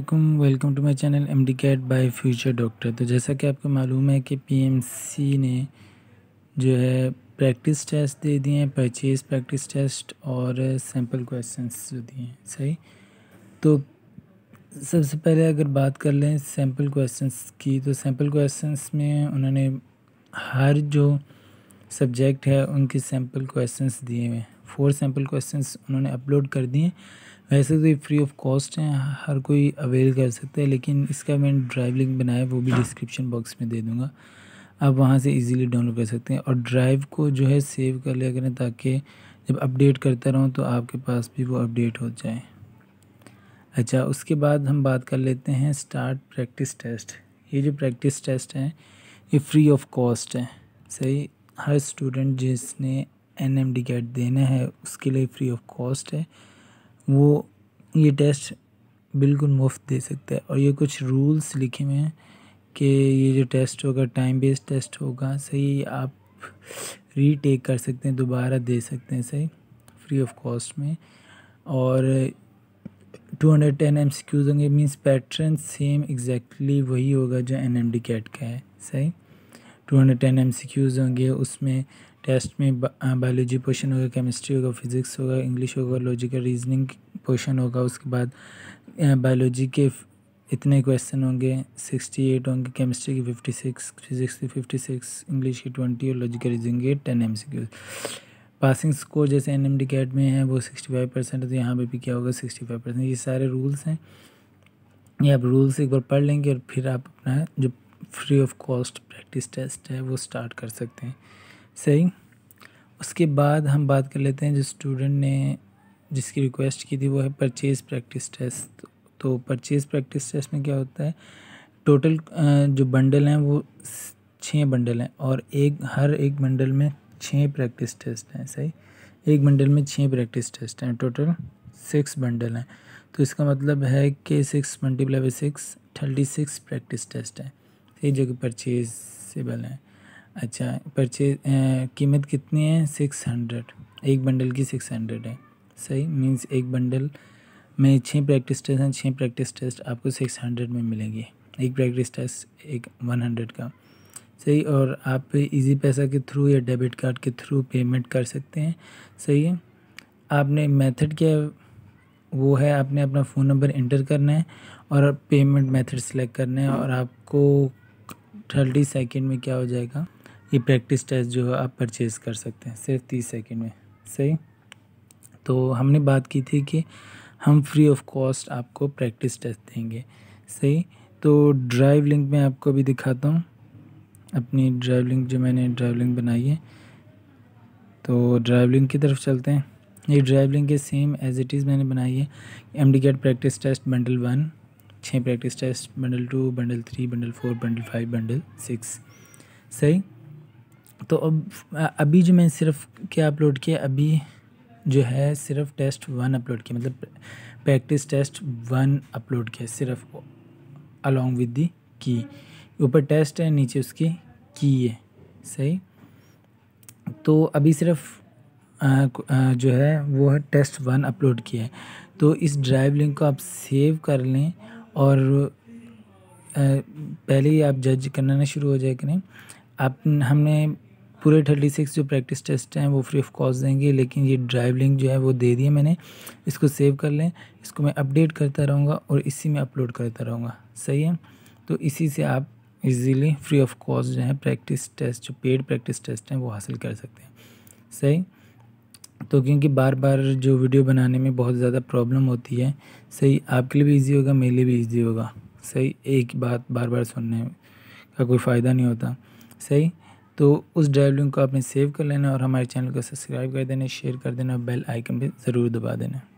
Welcome to my channel M D CAT by future doctor तो जैसा कि आपको मालूम है कि पीएमसी ने जो है प्रैक्टिस टेस्ट दे दिए हैं परचेज प्रैक्टिस टेस्ट और सैम्पल क्वेश्चंस जो दिए हैं सही तो सबसे पहले अगर बात कर लें सैम्पल क्वेश्चंस की तो सैम्पल क्वेश्चंस में उन्होंने हर जो सब्जेक्ट है उनके सैम्पल क्वेश्चन दिए हुए हैं फोर सैम्पल क्वेश्चंस उन्होंने अपलोड कर दिए वैसे तो ये फ्री ऑफ कॉस्ट हैं हर कोई अवेल कर सकता है लेकिन इसका मैंने ड्राइव लिंक बनाया वो भी हाँ। डिस्क्रिप्शन बॉक्स में दे दूँगा आप वहाँ से इजीली डाउनलोड कर सकते हैं और ड्राइव को जो है सेव कर लिया करें ताकि जब अपडेट करता रहूँ तो आपके पास भी वो अपडेट हो जाए अच्छा उसके बाद हम बात कर लेते हैं स्टार्ट प्रैक्टिस टेस्ट ये जो प्रैक्टिस टेस्ट हैं ये फ्री ऑफ कॉस्ट है सही हर स्टूडेंट जिसने एन एम डी कैट देना है उसके लिए फ्री ऑफ कॉस्ट है वो ये टेस्ट बिल्कुल मुफ्त दे सकता है और ये कुछ रूल्स लिखे हुए हैं कि ये जो टेस्ट होगा टाइम बेस्ड टेस्ट होगा सही आप रीटेक कर सकते हैं दोबारा दे सकते हैं सही फ्री ऑफ कॉस्ट में और two hundred ten M C Qs होंगे मीन्स पैटर्न सेम एग्जैक्टली वही होगा जो एन एम डी कैट का है सही two hundred ten M C Qs होंगे उसमें टेस्ट में बायोलॉजी पोर्शन होगा केमिस्ट्री होगा फिज़िक्स होगा इंग्लिश होगा लॉजिकल रीजनिंग पोर्शन होगा उसके बाद बायोलॉजी के इतने क्वेश्चन होंगे सिक्सटी एट होंगे केमिस्ट्री की फिफ्टी सिक्स फिज़िक्स की फिफ्टी सिक्स इंग्लिश की ट्वेंटी और लॉजिकल रीजनिंग के ten M C Qs passing score जैसे एन एम डी कैट में है वो सिक्सटी फाइव परसेंट तो यहाँ पे भी क्या होगा सिक्सटी फाइव परसेंट ये सारे रूल्स हैं ये आप रूल्स एक बार पढ़ लेंगे और फिर आप अपना जो free of cost practice test है वो स्टार्ट कर सकते हैं सही उसके बाद हम बात कर लेते हैं जो स्टूडेंट ने जिसकी रिक्वेस्ट की थी वो है परचेज़ प्रैक्टिस टेस्ट तो परचेज़ प्रैक्टिस टेस्ट में क्या होता है टोटल जो बंडल हैं वो छः बंडल हैं और एक हर एक बंडल में छः प्रैक्टिस टेस्ट हैं सही एक बंडल में छः प्रैक्टिस टेस्ट हैं टोटल सिक्स बंडल हैं तो इसका मतलब है कि six multiply by six thirty six practice test हैं सही जो कि परचेजेबल हैं अच्छा परचे कीमत कितनी है सिक्स हंड्रेड एक बंडल की सिक्स हंड्रेड है सही मीन्स एक बंडल में छः प्रैक्टिस टेस्ट हैं छः प्रैक्टिस टेस्ट आपको सिक्स हंड्रेड में मिलेंगे एक प्रैक्टिस टेस्ट एक वन हंड्रेड का सही और आप इजी पैसा के थ्रू या डेबिट कार्ड के थ्रू पेमेंट कर सकते हैं सही है आपने मेथड क्या वो है आपने अपना फ़ोन नंबर इंटर करना है और पेमेंट मेथड सेलेक्ट करना है और आपको थर्टी सेकेंड में क्या हो जाएगा ये प्रैक्टिस टेस्ट जो है आप परचेज़ कर सकते हैं सिर्फ तीस सेकेंड में सही तो हमने बात की थी कि हम फ्री ऑफ कॉस्ट आपको प्रैक्टिस टेस्ट देंगे सही तो ड्राइव लिंक में आपको भी दिखाता हूँ अपनी ड्राइव लिंक जो मैंने ड्राइव लिंक बनाई है तो ड्राइव लिंक की तरफ चलते हैं ये ड्राइव लिंक है सेम एज इट इज़ मैंने बनाई है M D CAT practice test bundle one छः practice test bundle two bundle three bundle four bundle five bundle six सही तो अब अभी जो मैंने सिर्फ क्या अपलोड किया अभी जो है सिर्फ टेस्ट वन अपलोड किया मतलब प्रैक्टिस टेस्ट वन अपलोड किया सिर्फ अलॉन्ग विद दी की ऊपर टेस्ट है नीचे उसकी की है सही तो अभी सिर्फ आ, आ, जो है वो है टेस्ट वन अपलोड किया है तो इस ड्राइव लिंक को आप सेव कर लें और आ, पहले ही आप जज करना ना शुरू हो जाए करें आप हमने पूरे थर्टी सिक्स जो प्रैक्टिस टेस्ट हैं वो फ्री ऑफ कॉस्ट देंगे लेकिन ये ड्राइव लिंक जो है वो दे दिए मैंने इसको सेव कर लें इसको मैं अपडेट करता रहूँगा और इसी में अपलोड करता रहूँगा सही है तो इसी से आप इजीली फ्री ऑफ कॉस्ट जो है प्रैक्टिस टेस्ट जो पेड प्रैक्टिस टेस्ट हैं वो हासिल कर सकते हैं सही तो क्योंकि बार बार जो वीडियो बनाने में बहुत ज़्यादा प्रॉब्लम होती है सही आपके लिए भी ईजी होगा मेरे लिए भी ईजी होगा सही एक बात बार बार सुनने का कोई फ़ायदा नहीं होता सही तो उस ड्राइव लिंक को आपने सेव कर लेना और हमारे चैनल को सब्सक्राइब कर देना शेयर कर देना बेल आइकन भी ज़रूर दबा देना